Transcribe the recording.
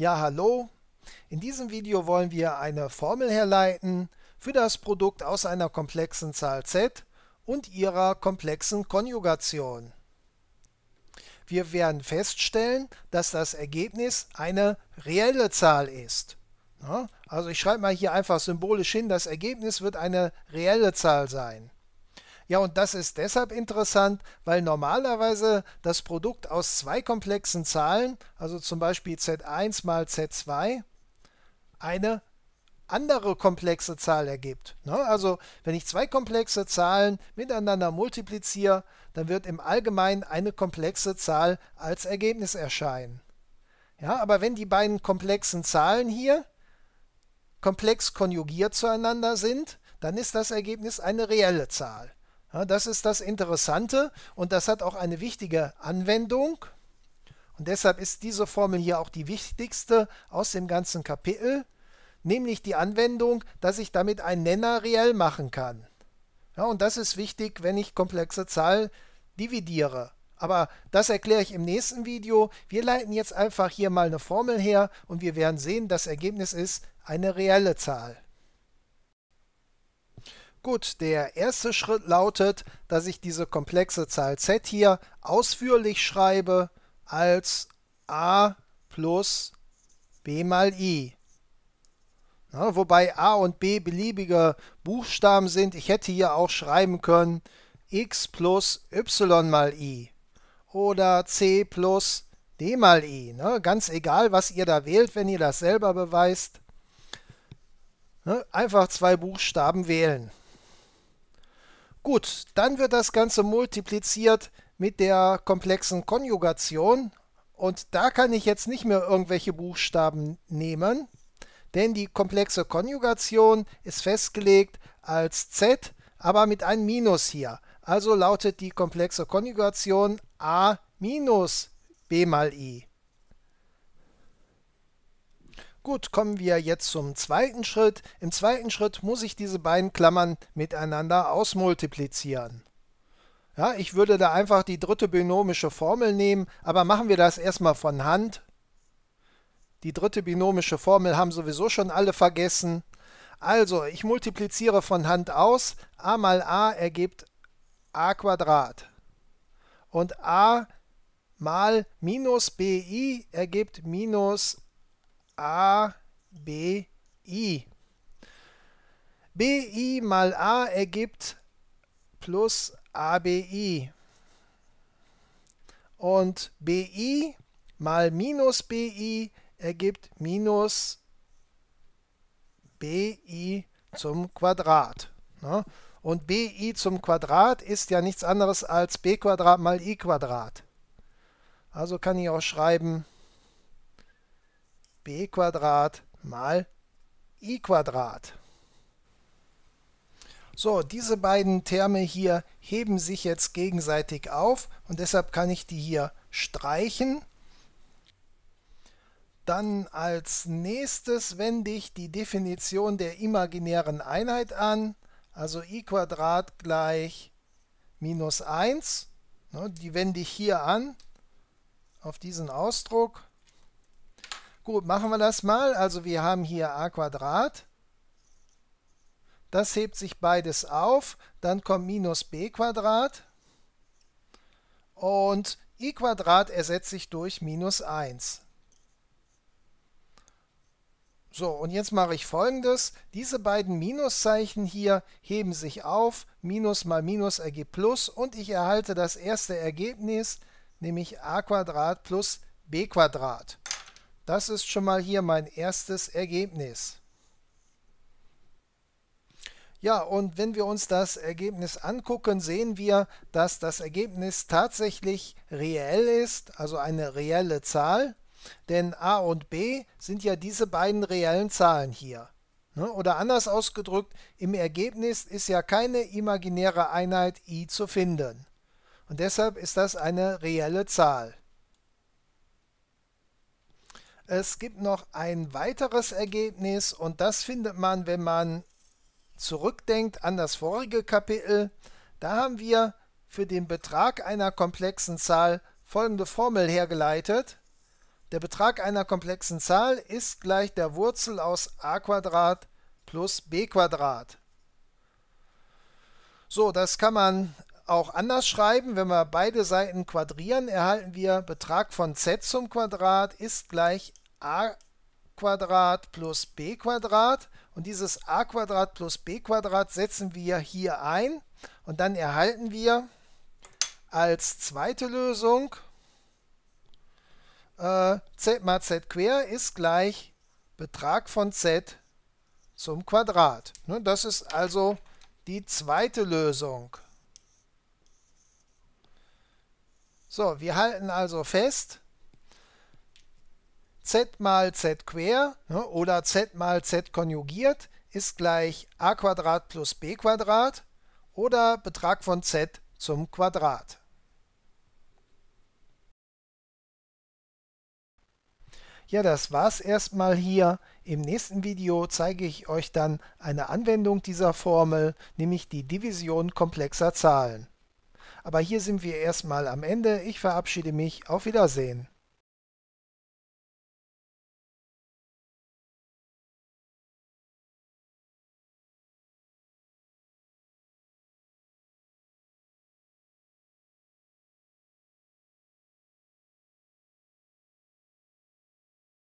Ja, hallo. In diesem Video wollen wir eine Formel herleiten für das Produkt aus einer komplexen Zahl z und ihrer komplexen Konjugation. Wir werden feststellen, dass das Ergebnis eine reelle Zahl ist. Also ich schreibe mal hier einfach symbolisch hin, das Ergebnis wird eine reelle Zahl sein. Ja, und das ist deshalb interessant, weil normalerweise das Produkt aus zwei komplexen Zahlen, also zum Beispiel z1 mal z2, eine andere komplexe Zahl ergibt. Ne? Also wenn ich zwei komplexe Zahlen miteinander multipliziere, dann wird im Allgemeinen eine komplexe Zahl als Ergebnis erscheinen. Ja, aber wenn die beiden komplexen Zahlen hier komplex konjugiert zueinander sind, dann ist das Ergebnis eine reelle Zahl. Ja, das ist das Interessante und das hat auch eine wichtige Anwendung. Und deshalb ist diese Formel hier auch die wichtigste aus dem ganzen Kapitel, nämlich die Anwendung, dass ich damit einen Nenner reell machen kann. Ja, und das ist wichtig, wenn ich komplexe Zahlen dividiere. Aber das erkläre ich im nächsten Video. Wir leiten jetzt einfach hier mal eine Formel her und wir werden sehen, das Ergebnis ist eine reelle Zahl. Gut, der erste Schritt lautet, dass ich diese komplexe Zahl z hier ausführlich schreibe als a plus b mal i. Ja, wobei a und b beliebige Buchstaben sind. Ich hätte hier auch schreiben können x plus y mal i oder c plus d mal i. Ne? Ganz egal, was ihr da wählt, wenn ihr das selber beweist. Ne? Einfach zwei Buchstaben wählen. Gut, dann wird das Ganze multipliziert mit der komplexen Konjugation. Und da kann ich jetzt nicht mehr irgendwelche Buchstaben nehmen, denn die komplexe Konjugation ist festgelegt als z, aber mit einem Minus hier. Also lautet die komplexe Konjugation a minus b mal i. Gut, kommen wir jetzt zum zweiten Schritt. Im zweiten Schritt muss ich diese beiden Klammern miteinander ausmultiplizieren. Ja, ich würde da einfach die dritte binomische Formel nehmen, aber machen wir das erstmal von Hand. Die dritte binomische Formel haben sowieso schon alle vergessen. Also, ich multipliziere von Hand aus. a mal a ergibt a Quadrat. Und a mal minus bi ergibt minus A, B, I. B, I mal A ergibt plus A, B, I. Und B, I mal minus B, I ergibt minus B, I zum Quadrat. Ne? Und bi zum Quadrat ist ja nichts anderes als b Quadrat mal i Quadrat. Also kann ich auch schreiben b mal i. So, diese beiden Terme hier heben sich jetzt gegenseitig auf und deshalb kann ich die hier streichen. Dann als nächstes wende ich die Definition der imaginären Einheit an, also i gleich minus 1. Ne, die wende ich hier an, auf diesen Ausdruck. Gut, machen wir das mal. Also wir haben hier a Quadrat. Das hebt sich beides auf. Dann kommt minus b Quadrat. Und i Quadrat ersetzt sich durch minus 1. So, und jetzt mache ich folgendes. Diese beiden Minuszeichen hier heben sich auf. Minus mal Minus ergibt Plus. Und ich erhalte das erste Ergebnis, nämlich a Quadrat plus b Quadrat. Das ist schon mal hier mein erstes Ergebnis. Ja, und wenn wir uns das Ergebnis angucken, sehen wir, dass das Ergebnis tatsächlich reell ist, also eine reelle Zahl. Denn a und b sind ja diese beiden reellen Zahlen hier. Ne? Oder anders ausgedrückt, im Ergebnis ist ja keine imaginäre Einheit i zu finden. Und deshalb ist das eine reelle Zahl. Es gibt noch ein weiteres Ergebnis und das findet man, wenn man zurückdenkt an das vorige Kapitel. Da haben wir für den Betrag einer komplexen Zahl folgende Formel hergeleitet. Der Betrag einer komplexen Zahl ist gleich der Wurzel aus a plus b So, das kann man auch anders schreiben. Wenn wir beide Seiten quadrieren, erhalten wir Betrag von z zum Quadrat ist gleich a Quadrat plus b Quadrat. Und dieses a Quadrat plus b Quadrat setzen wir hier ein. Und dann erhalten wir als zweite Lösung äh, z mal z quer ist gleich Betrag von z zum Quadrat. Ne, das ist also die zweite Lösung. So, wir halten also fest, z mal z quer ne, oder z mal z konjugiert ist gleich a Quadrat plus b Quadrat oder Betrag von z zum Quadrat. Ja, das war's erstmal hier. Im nächsten Video zeige ich euch dann eine Anwendung dieser Formel, nämlich die Division komplexer Zahlen. Aber hier sind wir erstmal am Ende. Ich verabschiede mich. Auf Wiedersehen.